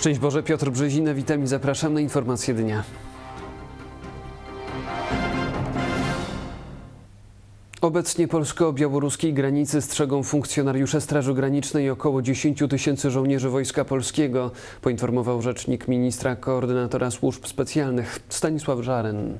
Szczęść Boże, Piotr Brzezina, witam i zapraszam na informacje dnia. Obecnie polsko-białoruskiej granicy strzegą funkcjonariusze Straży Granicznej około 10 tysięcy żołnierzy Wojska Polskiego, poinformował rzecznik ministra koordynatora służb specjalnych Stanisław Żaren.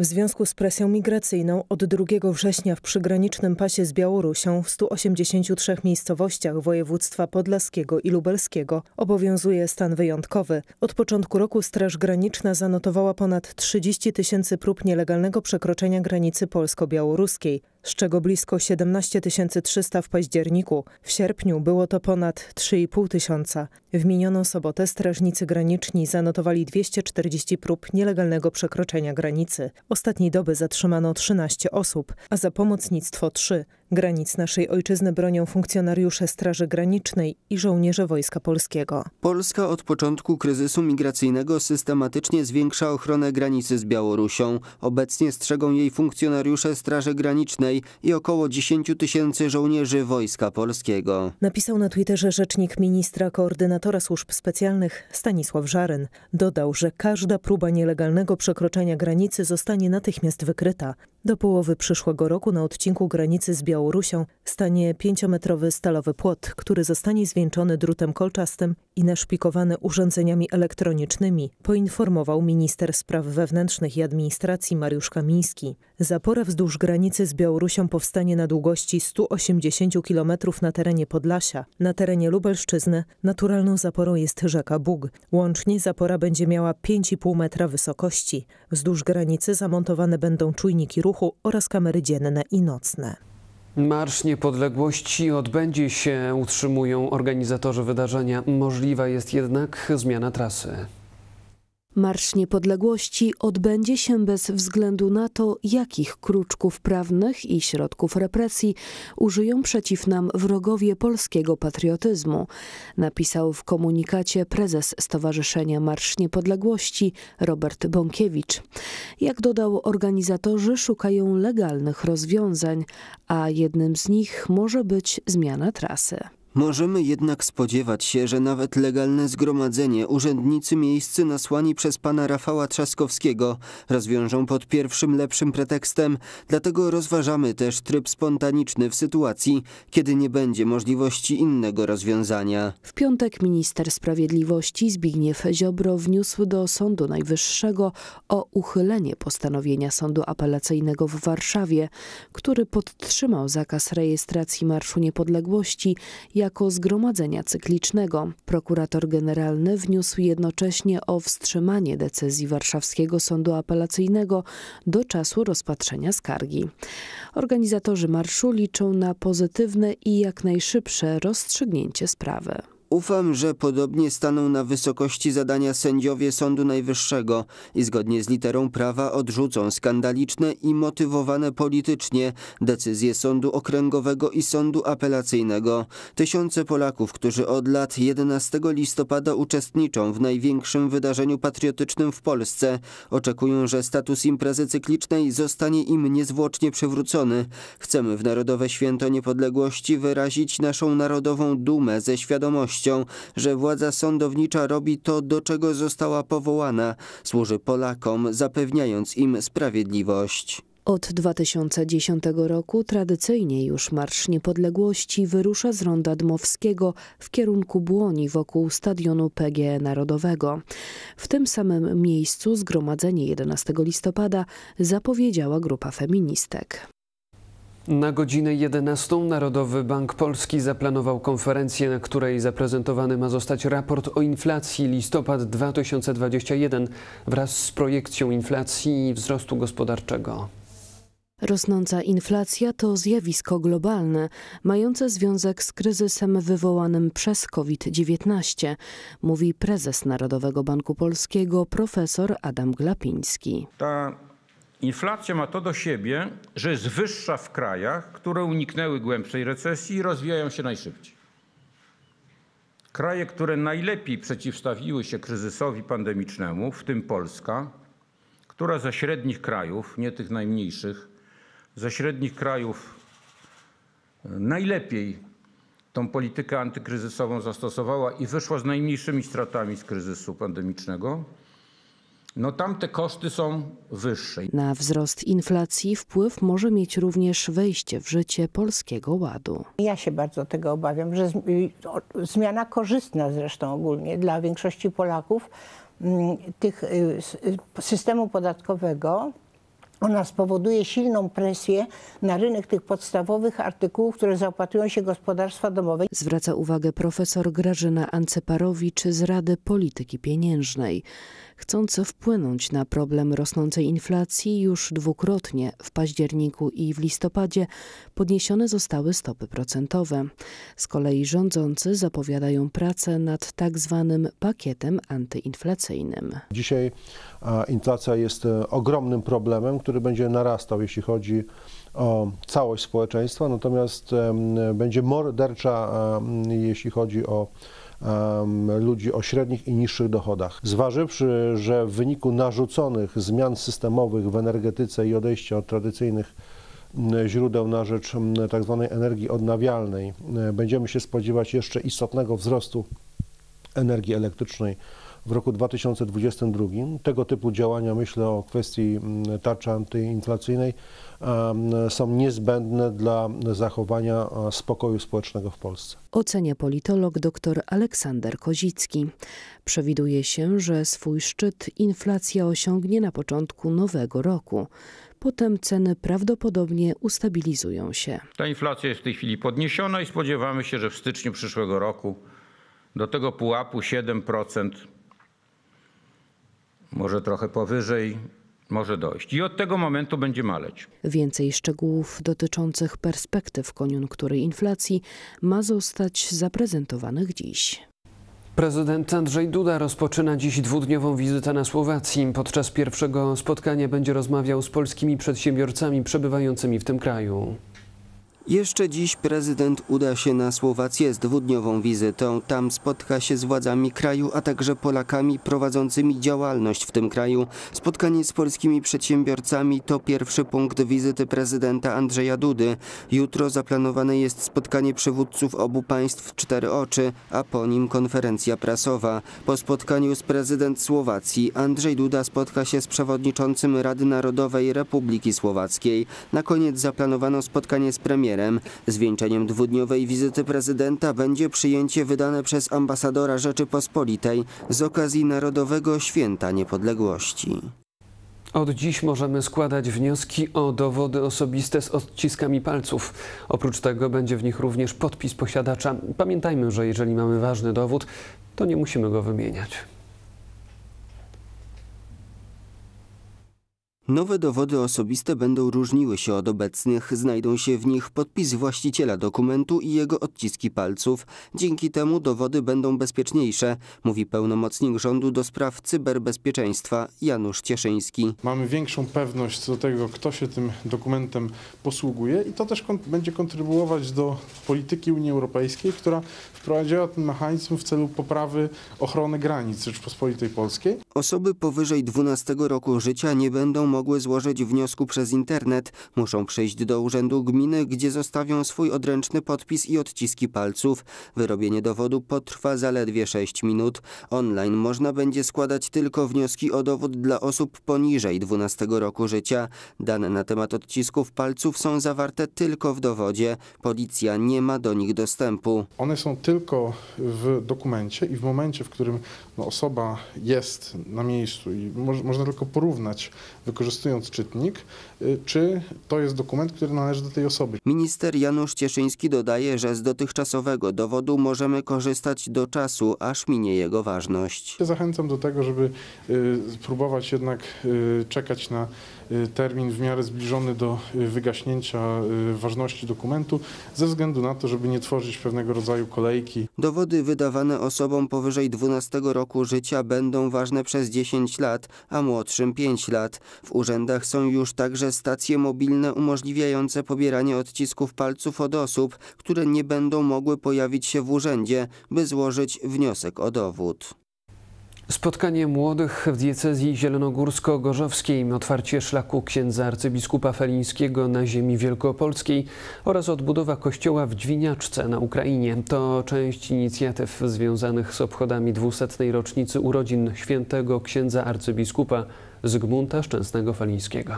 W związku z presją migracyjną od 2 września w przygranicznym pasie z Białorusią w 183 miejscowościach województwa podlaskiego i lubelskiego obowiązuje stan wyjątkowy. Od początku roku Straż Graniczna zanotowała ponad 30 tysięcy prób nielegalnego przekroczenia granicy polsko-białoruskiej z czego blisko 17 300 w październiku. W sierpniu było to ponad 3,5 tysiąca. W minioną sobotę strażnicy graniczni zanotowali 240 prób nielegalnego przekroczenia granicy. Ostatniej doby zatrzymano 13 osób, a za pomocnictwo 3. Granic naszej ojczyzny bronią funkcjonariusze Straży Granicznej i żołnierze Wojska Polskiego. Polska od początku kryzysu migracyjnego systematycznie zwiększa ochronę granicy z Białorusią. Obecnie strzegą jej funkcjonariusze Straży Granicznej i około 10 tysięcy żołnierzy Wojska Polskiego. Napisał na Twitterze rzecznik ministra koordynatora służb specjalnych Stanisław Żaryn. Dodał, że każda próba nielegalnego przekroczenia granicy zostanie natychmiast wykryta. Do połowy przyszłego roku na odcinku granicy z Białorusią Białorusią stanie pięciometrowy stalowy płot, który zostanie zwieńczony drutem kolczastym i naszpikowany urządzeniami elektronicznymi, poinformował minister spraw wewnętrznych i administracji Mariusz Kamiński. Zapora wzdłuż granicy z Białorusią powstanie na długości 180 km na terenie Podlasia. Na terenie Lubelszczyzny naturalną zaporą jest rzeka Bóg. Łącznie zapora będzie miała 5,5 metra wysokości. Wzdłuż granicy zamontowane będą czujniki ruchu oraz kamery dzienne i nocne. Marsz Niepodległości odbędzie się, utrzymują organizatorzy wydarzenia. Możliwa jest jednak zmiana trasy. Marsz Niepodległości odbędzie się bez względu na to, jakich kruczków prawnych i środków represji użyją przeciw nam wrogowie polskiego patriotyzmu, napisał w komunikacie prezes Stowarzyszenia Marsz Niepodległości Robert Bąkiewicz. Jak dodał, organizatorzy szukają legalnych rozwiązań, a jednym z nich może być zmiana trasy. Możemy jednak spodziewać się, że nawet legalne zgromadzenie urzędnicy miejscy nasłani przez pana Rafała Trzaskowskiego rozwiążą pod pierwszym lepszym pretekstem, dlatego rozważamy też tryb spontaniczny w sytuacji, kiedy nie będzie możliwości innego rozwiązania. W piątek minister sprawiedliwości Zbigniew Ziobro wniósł do Sądu Najwyższego o uchylenie postanowienia Sądu Apelacyjnego w Warszawie, który podtrzymał zakaz rejestracji Marszu Niepodległości jako zgromadzenia cyklicznego. Prokurator generalny wniósł jednocześnie o wstrzymanie decyzji Warszawskiego Sądu Apelacyjnego do czasu rozpatrzenia skargi. Organizatorzy marszu liczą na pozytywne i jak najszybsze rozstrzygnięcie sprawy. Ufam, że podobnie staną na wysokości zadania sędziowie Sądu Najwyższego i zgodnie z literą prawa odrzucą skandaliczne i motywowane politycznie decyzje Sądu Okręgowego i Sądu Apelacyjnego. Tysiące Polaków, którzy od lat 11 listopada uczestniczą w największym wydarzeniu patriotycznym w Polsce, oczekują, że status imprezy cyklicznej zostanie im niezwłocznie przywrócony. Chcemy w Narodowe Święto Niepodległości wyrazić naszą narodową dumę ze świadomości, pewnością, że władza sądownicza robi to, do czego została powołana, służy Polakom, zapewniając im sprawiedliwość. Od 2010 roku tradycyjnie już Marsz Niepodległości wyrusza z Ronda Dmowskiego w kierunku Błoni wokół stadionu PGE Narodowego. W tym samym miejscu zgromadzenie 11 listopada zapowiedziała grupa feministek. Na godzinę 11 Narodowy Bank Polski zaplanował konferencję, na której zaprezentowany ma zostać raport o inflacji listopad 2021 wraz z projekcją inflacji i wzrostu gospodarczego. Rosnąca inflacja to zjawisko globalne, mające związek z kryzysem wywołanym przez COVID-19, mówi prezes Narodowego Banku Polskiego profesor Adam Glapiński. Ta Inflacja ma to do siebie, że jest wyższa w krajach, które uniknęły głębszej recesji i rozwijają się najszybciej. Kraje, które najlepiej przeciwstawiły się kryzysowi pandemicznemu, w tym Polska, która ze średnich krajów, nie tych najmniejszych, ze średnich krajów e, najlepiej tą politykę antykryzysową zastosowała i wyszła z najmniejszymi stratami z kryzysu pandemicznego, no tamte koszty są wyższe. Na wzrost inflacji wpływ może mieć również wejście w życie Polskiego Ładu. Ja się bardzo tego obawiam, że no, zmiana korzystna zresztą ogólnie dla większości Polaków mm, tych y, y, systemu podatkowego ona spowoduje silną presję na rynek tych podstawowych artykułów, które zaopatrują się gospodarstwa domowe. Zwraca uwagę profesor Grażyna Anceparowicz z Rady Polityki Pieniężnej. Chcąc wpłynąć na problem rosnącej inflacji, już dwukrotnie w październiku i w listopadzie podniesione zostały stopy procentowe. Z kolei rządzący zapowiadają pracę nad tak zwanym pakietem antyinflacyjnym. Dzisiaj inflacja jest e, ogromnym problemem, który będzie narastał, jeśli chodzi o całość społeczeństwa, natomiast będzie mordercza, jeśli chodzi o ludzi o średnich i niższych dochodach. Zważywszy, że w wyniku narzuconych zmian systemowych w energetyce i odejścia od tradycyjnych źródeł na rzecz tzw. Tak energii odnawialnej e, będziemy się spodziewać jeszcze istotnego wzrostu energii elektrycznej w roku 2022. Tego typu działania, myślę o kwestii mm, tarczy antyinflacyjnej, są niezbędne dla zachowania e, spokoju społecznego w Polsce. Ocenia politolog dr Aleksander Kozicki. Przewiduje się, że swój szczyt inflacja osiągnie na początku nowego roku. Potem ceny prawdopodobnie ustabilizują się. Ta inflacja jest w tej chwili podniesiona i spodziewamy się, że w styczniu przyszłego roku do tego pułapu 7% może trochę powyżej, może dojść. I od tego momentu będzie maleć. Więcej szczegółów dotyczących perspektyw koniunktury inflacji ma zostać zaprezentowanych dziś. Prezydent Andrzej Duda rozpoczyna dziś dwudniową wizytę na Słowacji. Podczas pierwszego spotkania będzie rozmawiał z polskimi przedsiębiorcami przebywającymi w tym kraju. Jeszcze dziś prezydent uda się na Słowację z dwudniową wizytą. Tam spotka się z władzami kraju, a także Polakami prowadzącymi działalność w tym kraju. Spotkanie z polskimi przedsiębiorcami to pierwszy punkt wizyty prezydenta Andrzeja Dudy. Jutro zaplanowane jest spotkanie przywódców obu państw Cztery Oczy, a po nim konferencja prasowa. Po spotkaniu z prezydent Słowacji Andrzej Duda spotka się z przewodniczącym Rady Narodowej Republiki Słowackiej. Na koniec zaplanowano spotkanie z premierem premierem. Zwieńczeniem dwudniowej wizyty prezydenta będzie przyjęcie wydane przez ambasadora Rzeczypospolitej z okazji Narodowego Święta Niepodległości. Od dziś możemy składać wnioski o dowody osobiste z odciskami palców. Oprócz tego będzie w nich również podpis posiadacza. Pamiętajmy, że jeżeli mamy ważny dowód, to nie musimy go wymieniać. Nowe dowody osobiste będą różniły się od obecnych. Znajdą się w nich podpis właściciela dokumentu i jego odciski palców. Dzięki temu dowody będą bezpieczniejsze, mówi pełnomocnik rządu do spraw cyberbezpieczeństwa Janusz Cieszyński. Mamy większą pewność co do tego, kto się tym dokumentem posługuje i to też będzie kontrybuować do polityki Unii Europejskiej, która wprowadziła ten mechanizm w celu poprawy ochrony granic Rzeczpospolitej Polskiej. Osoby powyżej 12 roku życia nie będą mogły złożyć wniosku przez internet. Muszą przyjść do urzędu gminy, gdzie zostawią swój odręczny podpis i odciski palców. Wyrobienie dowodu potrwa zaledwie 6 minut. Online można będzie składać tylko wnioski o dowód dla osób poniżej 12 roku życia. Dane na temat odcisków palców są zawarte tylko w dowodzie. Policja nie ma do nich dostępu. One są tylko tylko w dokumencie i w momencie, w którym no, osoba jest na miejscu i można tylko porównać, wykorzystując czytnik, y, czy to jest dokument, który należy do tej osoby. Minister Janusz Cieszyński dodaje, że z dotychczasowego dowodu możemy korzystać do czasu, aż minie jego ważność. Zachęcam do tego, żeby y, spróbować jednak y, czekać na Y, termin w miarę zbliżony do y, wygaśnięcia y, ważności dokumentu, ze względu na to, żeby nie tworzyć pewnego rodzaju kolejki. Dowody wydawane osobom powyżej 12 roku życia będą ważne przez 10 lat, a młodszym 5 lat. W urzędach są już także stacje mobilne umożliwiające pobieranie odcisków palców od osób, które nie będą mogły pojawić się w urzędzie, by złożyć wniosek o dowód. Spotkanie młodych w diecezji zielonogórsko-gorzowskiej, otwarcie szlaku księdza arcybiskupa Felińskiego na ziemi wielkopolskiej oraz odbudowa kościoła w Dźwiniaczce na Ukrainie to część inicjatyw związanych z obchodami 200. rocznicy urodzin świętego księdza arcybiskupa Zygmunta Szczęsnego Felińskiego.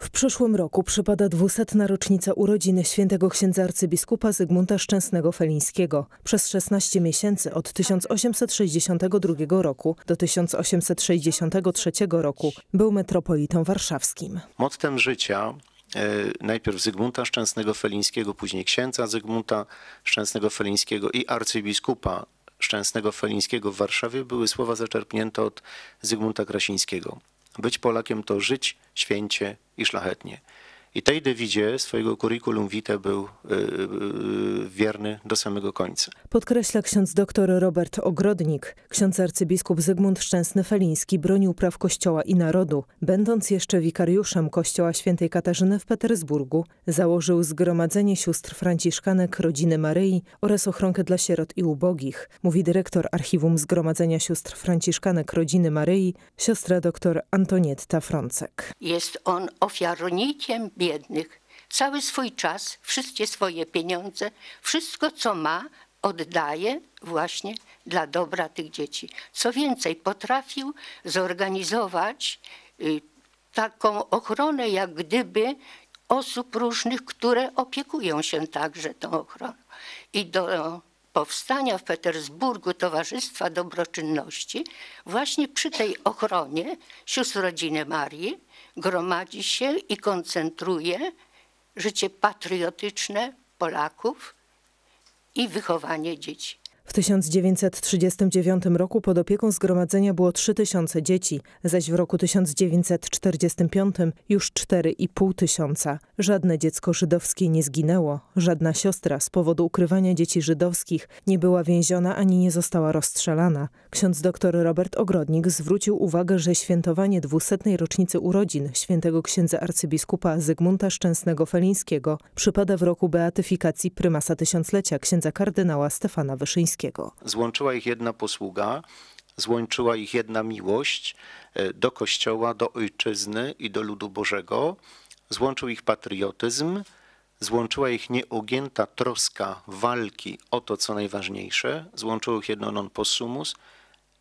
W przyszłym roku przypada 200. rocznica urodziny świętego księdza arcybiskupa Zygmunta Szczęsnego Felińskiego. Przez 16 miesięcy od 1862 roku do 1863 roku był metropolitą warszawskim. Mottem życia e, najpierw Zygmunta Szczęsnego Felińskiego, później księdza Zygmunta Szczęsnego Felińskiego i arcybiskupa Szczęsnego Felińskiego w Warszawie były słowa zaczerpnięte od Zygmunta Krasińskiego. Być Polakiem to żyć święcie i szlachetnie. I tej dewizie swojego kurikulum vitae był y, y, wierny do samego końca. Podkreśla ksiądz dr Robert Ogrodnik. Ksiądz arcybiskup Zygmunt Szczęsny-Feliński bronił praw Kościoła i narodu. Będąc jeszcze wikariuszem Kościoła Świętej Katarzyny w Petersburgu, założył Zgromadzenie Sióstr Franciszkanek Rodziny Maryi oraz ochronkę dla sierot i ubogich, mówi dyrektor Archiwum Zgromadzenia Sióstr Franciszkanek Rodziny Maryi, siostra dr Antonietta Frącek. Jest on ofiarnikiem biednych. Cały swój czas, wszystkie swoje pieniądze, wszystko co ma, oddaje właśnie dla dobra tych dzieci. Co więcej, potrafił zorganizować y, taką ochronę, jak gdyby osób różnych, które opiekują się także tą ochroną. I do powstania w Petersburgu Towarzystwa Dobroczynności, właśnie przy tej ochronie sióstr rodziny Marii gromadzi się i koncentruje życie patriotyczne Polaków i wychowanie dzieci. W 1939 roku pod opieką zgromadzenia było 3000 dzieci, zaś w roku 1945 już 4,5 tysiąca. Żadne dziecko żydowskie nie zginęło, żadna siostra z powodu ukrywania dzieci żydowskich nie była więziona ani nie została rozstrzelana. Ksiądz dr Robert Ogrodnik zwrócił uwagę, że świętowanie 200. rocznicy urodzin świętego księdza arcybiskupa Zygmunta Szczęsnego-Felińskiego przypada w roku beatyfikacji prymasa tysiąclecia księdza kardynała Stefana Wyszyńskiego. Złączyła ich jedna posługa, złączyła ich jedna miłość e, do Kościoła, do Ojczyzny i do ludu Bożego. Złączył ich patriotyzm, złączyła ich nieugięta troska walki o to, co najważniejsze, złączyło ich jedno non possumus,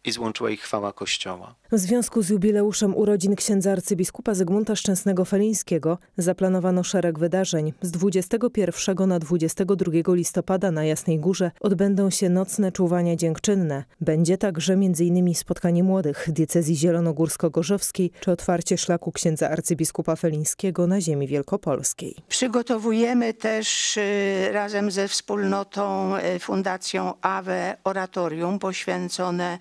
i złączyła ich chwała Kościoła. W związku z jubileuszem urodzin księdza arcybiskupa Zygmunta Szczęsnego-Felińskiego zaplanowano szereg wydarzeń. Z 21 na 22 listopada na Jasnej Górze odbędą się nocne czuwania dziękczynne. Będzie także m.in. spotkanie młodych diecezji zielonogórsko-gorzowskiej czy otwarcie szlaku księdza arcybiskupa Felińskiego na ziemi wielkopolskiej. Przygotowujemy też y, razem ze wspólnotą y, Fundacją AWE oratorium poświęcone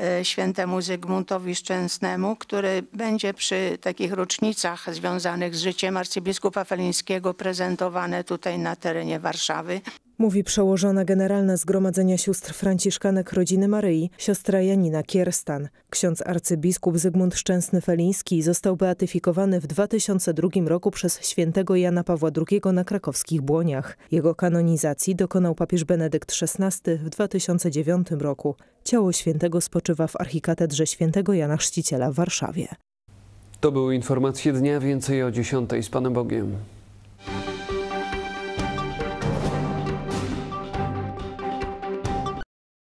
E, świętemu Zygmuntowi Szczęsnemu, który będzie przy takich rocznicach związanych z życiem arcybiskupa Felińskiego prezentowane tutaj na terenie Warszawy. Mówi przełożona generalna Zgromadzenia Sióstr Franciszkanek Rodziny Maryi, siostra Janina Kierstan. Ksiądz arcybiskup Zygmunt Szczęsny-Feliński został beatyfikowany w 2002 roku przez świętego Jana Pawła II na krakowskich Błoniach. Jego kanonizacji dokonał papież Benedykt XVI w 2009 roku. Ciało świętego spoczywa w archikatedrze świętego Jana Chrzciciela w Warszawie. To były informacje dnia, więcej o 10 z Panem Bogiem.